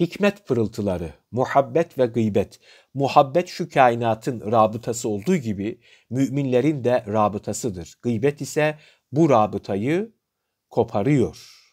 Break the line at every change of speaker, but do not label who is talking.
hikmet pırıltıları, muhabbet ve gıybet. Muhabbet şu kainatın rabıtası olduğu gibi müminlerin de rabıtasıdır. Gıybet ise bu rabıtayı koparıyor.''